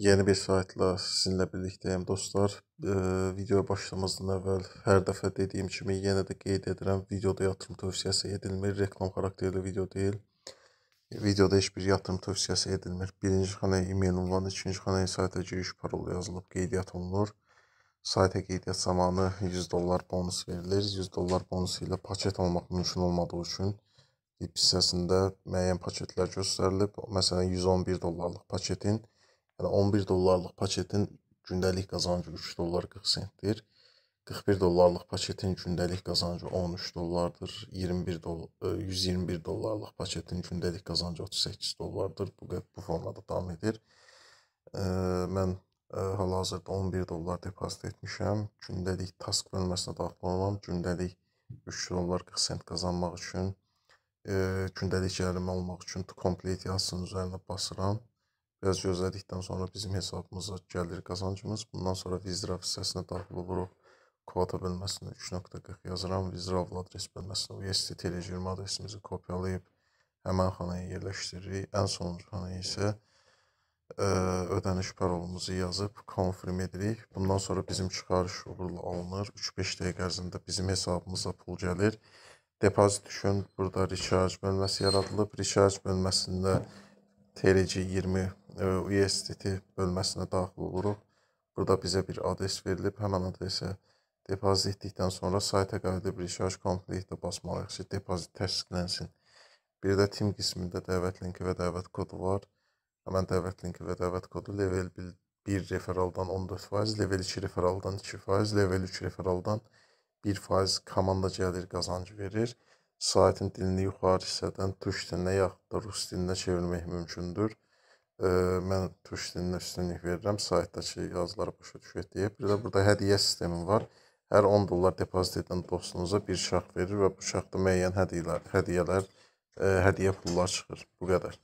Yeni bir saytla sizinlə birlikdəyəm dostlar. E, videoya başlamazdan əvvəl hər dəfə dediyim kimi yenə də qeyd edirəm, videoda yatırım tövsiyəsi edilmir, reklam xarakterli video deyil. E, videoda heç bir yatırım tövsiyəsi edilmir. Birinci xanaya e-mail ünvanı, ikinci xanaya sayta giriş parolu yazılıb, qeydiyyat olunur. Sayta qeydiyyat zamanı 100 dollar bonus verilir. 100 dollar bonusu ilə paket almaq mümkün olmadığı üçün e, hissəsində müəyyən paketlər göstərilib. Məsələn, 111 dollarlıq paketin Yəni 11 dollarlıq paketin gündəlik qazancı 3 dollar 40 sentdir. 41 dollarlıq paketin gündəlik qazancı 13 dollardır. 21 doll 121 dollarlıq paketin gündəlik qazancı 38 dollardır. Bu bu formada davam edir. E, mən e, hal-hazırda 11 dollar depozit etmişəm. Gündəlik task bölməsinə daxil olmam. Gündəlik 3 dollar 40 sent qazanmaq üçün e, gündəlik gəlirimi olmaq üçün complete yazısının üzərinə basıram. Biraz gözlədikdən sonra bizim hesabımıza gəlir qazancımız. Bundan sonra Vizrav hissəsinə daxil oluruq. Kvota bölməsinə 3.40 yazıram. Vizravla adres bölməsinə UST Telegram adresimizi kopyalayıb həmən xanaya yerləşdiririk. Ən sonuncu xanaya isə ə, e, ödəniş parolumuzu yazıb konfirm edirik. Bundan sonra bizim çıxarış uğurlu alınır. 3-5 dəqiqə ərzində bizim hesabımıza pul gəlir. Depozit üçün burada recharge bölməsi yaradılıb. Recharge bölməsində TRC 20 USDT bölməsinə daxil oluruq. Burada bizə bir adres verilib. Həmən adresə depozit etdikdən sonra sayta qayıdıb recharge complete-də basmalıyıq ki, depozit təsdiqlənsin. Bir də tim qismində dəvət linki və dəvət kodu var. Həmən dəvət linki və dəvət kodu level 1 referaldan 14%, level 2 referaldan 2%, level 3 referaldan 1% komanda gəlir, qazancı verir saytın dilini yuxarı hissədən türk dilinə yaxud da rus dilinə çevirmək mümkündür mən tuş dilinə üstünlük verirəm. Saytdakı yazıları başa düşək deyə. Bir də burada hədiyyə sistemi var. Hər 10 dollar depozit edən dostunuza bir şax verir və bu şaxda müəyyən hədiyyələr, hədiyyələr, hədiyyə pullar çıxır. Bu qədər.